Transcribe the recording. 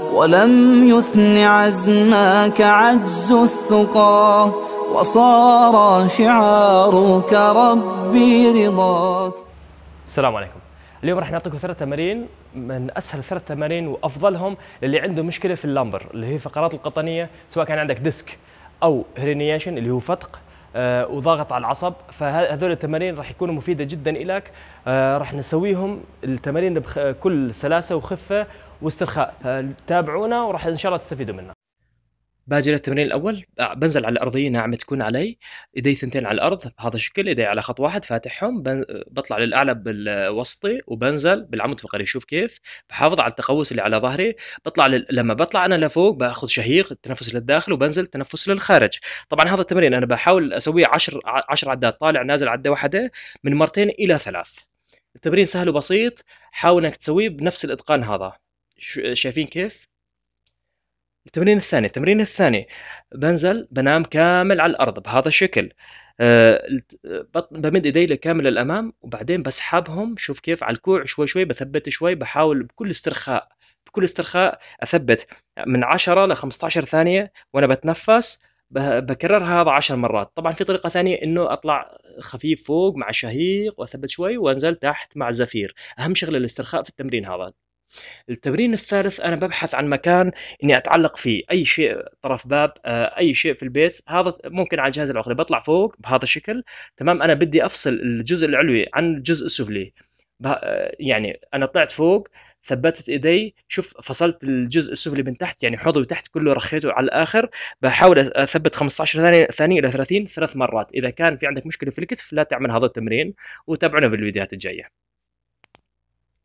ولم يثن عزماك عجز الثقى وصار شعارك ربي رضاك السلام عليكم اليوم راح نعطيكم ثلاث تمارين من اسهل ثلاث تمارين وافضلهم للي عنده مشكله في اللامبر اللي هي فقرات القطنيه سواء كان عندك ديسك او هرينيشن اللي هو فتق آه، وضغط على العصب فهذول التمارين راح يكونوا مفيدة جدا لك آه، راح نسويهم التمارين بكل سلاسة وخفة واسترخاء آه، تابعونا وراح إن شاء الله تستفيدوا منها باجي للتمرين الاول آه، بنزل على الارضيه ناعمه تكون علي ايدي ثنتين على الارض بهذا الشكل ايدي على خط واحد فاتحهم بطلع للاعلى بالوسطي وبنزل بالعمود الفقري شوف كيف بحافظ على التقوس اللي على ظهري بطلع لل... لما بطلع انا لفوق باخذ شهيق التنفس للداخل وبنزل تنفس للخارج طبعا هذا التمرين انا بحاول اسويه 10 10 عدات طالع نازل عده واحده من مرتين الى ثلاث التمرين سهل وبسيط حاول انك تسويه بنفس الاتقان هذا شايفين كيف التمرين الثاني التمرين الثاني بنزل بنام كامل على الارض بهذا الشكل أه بمد ايدي كامل الامام وبعدين بسحبهم شوف كيف على الكوع شوي شوي بثبت شوي بحاول بكل استرخاء بكل استرخاء اثبت من 10 ل 15 ثانيه وانا بتنفس بكرر هذا 10 مرات طبعا في طريقه ثانيه انه اطلع خفيف فوق مع شهيق واثبت شوي وانزل تحت مع زفير اهم شغله الاسترخاء في التمرين هذا التمرين الثالث انا ببحث عن مكان اني اتعلق فيه اي شيء طرف باب آه، اي شيء في البيت هذا ممكن على الجهاز العقلي بطلع فوق بهذا الشكل تمام انا بدي افصل الجزء العلوي عن الجزء السفلي آه، يعني انا طلعت فوق ثبتت ايدي شوف فصلت الجزء السفلي من تحت يعني حوضي تحت كله رخيته على الاخر بحاول اثبت 15 ثانيه ثانيه الى 30 ثلاث مرات اذا كان في عندك مشكله في الكتف لا تعمل هذا التمرين وتابعونا في الفيديوهات الجايه